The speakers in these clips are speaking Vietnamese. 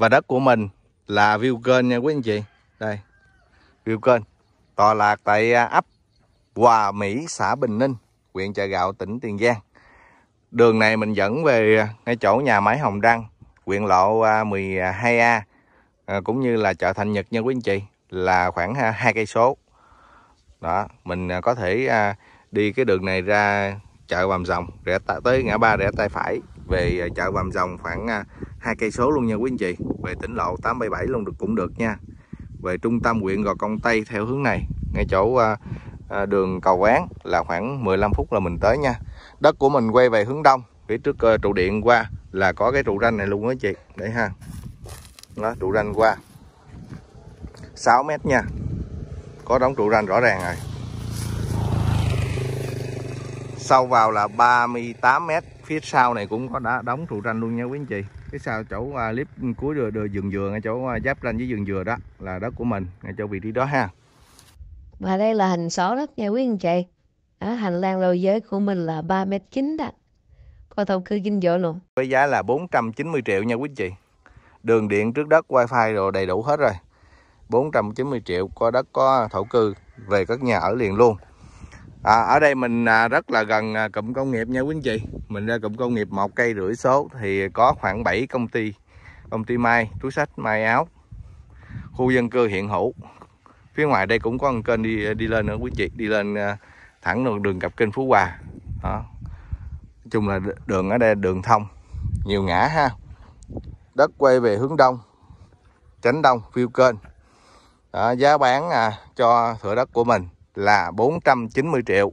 và đất của mình là view kênh nha quý anh chị đây view kênh tòa lạc tại à, ấp Hòa Mỹ xã Bình Ninh huyện Chợ Gạo tỉnh Tiền Giang đường này mình dẫn về à, ngay chỗ nhà máy Hồng Đăng huyện lộ 12A à, cũng như là chợ Thành Nhật nha quý anh chị là khoảng hai cây số đó mình có thể đi cái đường này ra chợ Vàm Rồng rẽ tới ngã ba rẽ tay phải về chợ Vàm Rồng khoảng hai cây số luôn nha quý anh chị về tỉnh lộ 877 luôn được cũng được nha về trung tâm huyện Gò Công Tây theo hướng này ngay chỗ à, à đường cầu quán là khoảng 15 phút là mình tới nha đất của mình quay về hướng đông phía trước à, trụ điện qua là có cái trụ ranh này luôn đó chị để ha đó trụ ranh qua 6 mét nha có đóng trụ ranh rõ ràng rồi sau vào là 38 mét phía sau này cũng có đã đóng trụ tranh luôn nha quý anh chị phía sau chỗ à, clip cuối đường, đường vườn dừa ngay chỗ à, giáp ranh với vườn dừa đó là đất của mình ngay chỗ vị trí đó ha và đây là hình xó đất nha quý anh chị ở hành lang lôi giới của mình là 3 m chín đó coi thầu cư kinh dội luôn với giá là 490 triệu nha quý anh chị đường điện trước đất wifi rồi đầy đủ hết rồi 490 triệu có đất có thổ cư về các nhà ở liền luôn à, ở đây mình à, rất là gần à, cụm công nghiệp nha quý anh chị mình ra cụm công nghiệp một cây rưỡi số thì có khoảng 7 công ty công ty may túi sách may áo khu dân cư hiện hữu phía ngoài đây cũng có một kênh đi đi lên nữa quý anh chị đi lên à, thẳng đường đường cặp kênh phú hòa đó chung là đường ở đây đường thông nhiều ngã ha đất quay về hướng đông tránh đông phiêu kênh đó, giá bán à, cho thửa đất của mình là 490 triệu.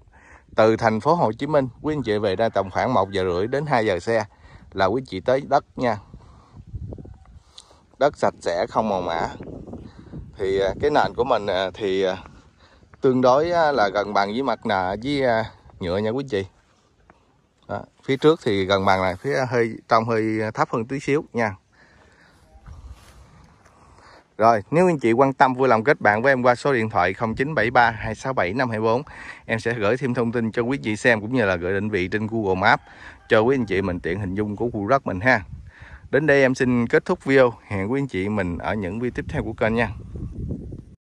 Từ thành phố Hồ Chí Minh, quý anh chị về ra tầm khoảng 1 giờ rưỡi đến 2 giờ xe là quý chị tới đất nha. Đất sạch sẽ không màu mã. Thì à, cái nền của mình à, thì à, tương đối là gần bằng với mặt nạ với nhựa nha quý chị. Đó. Phía trước thì gần bằng này, phía hơi trong hơi thấp hơn tí xíu nha. Rồi, nếu anh chị quan tâm vui lòng kết bạn với em qua số điện thoại 0973 267 524. Em sẽ gửi thêm thông tin cho quý chị xem cũng như là gửi định vị trên Google Maps cho quý anh chị mình tiện hình dung của khu đất mình ha. Đến đây em xin kết thúc video. Hẹn quý anh chị mình ở những video tiếp theo của kênh nha.